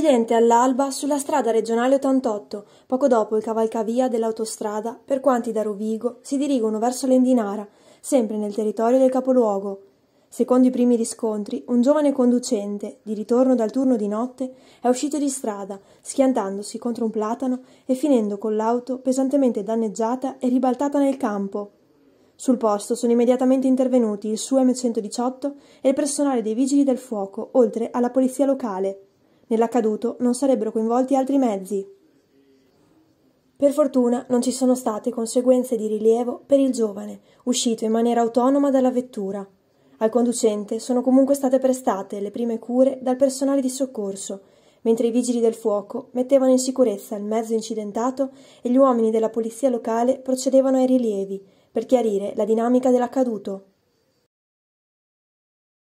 Incidente all'alba sulla strada regionale 88, poco dopo il cavalcavia dell'autostrada, per quanti da Rovigo si dirigono verso l'Endinara, sempre nel territorio del capoluogo. Secondo i primi riscontri, un giovane conducente, di ritorno dal turno di notte, è uscito di strada, schiantandosi contro un platano e finendo con l'auto pesantemente danneggiata e ribaltata nel campo. Sul posto sono immediatamente intervenuti il SUM 118 e il personale dei vigili del fuoco, oltre alla polizia locale. Nell'accaduto non sarebbero coinvolti altri mezzi. Per fortuna non ci sono state conseguenze di rilievo per il giovane, uscito in maniera autonoma dalla vettura. Al conducente sono comunque state prestate le prime cure dal personale di soccorso, mentre i vigili del fuoco mettevano in sicurezza il mezzo incidentato e gli uomini della polizia locale procedevano ai rilievi per chiarire la dinamica dell'accaduto.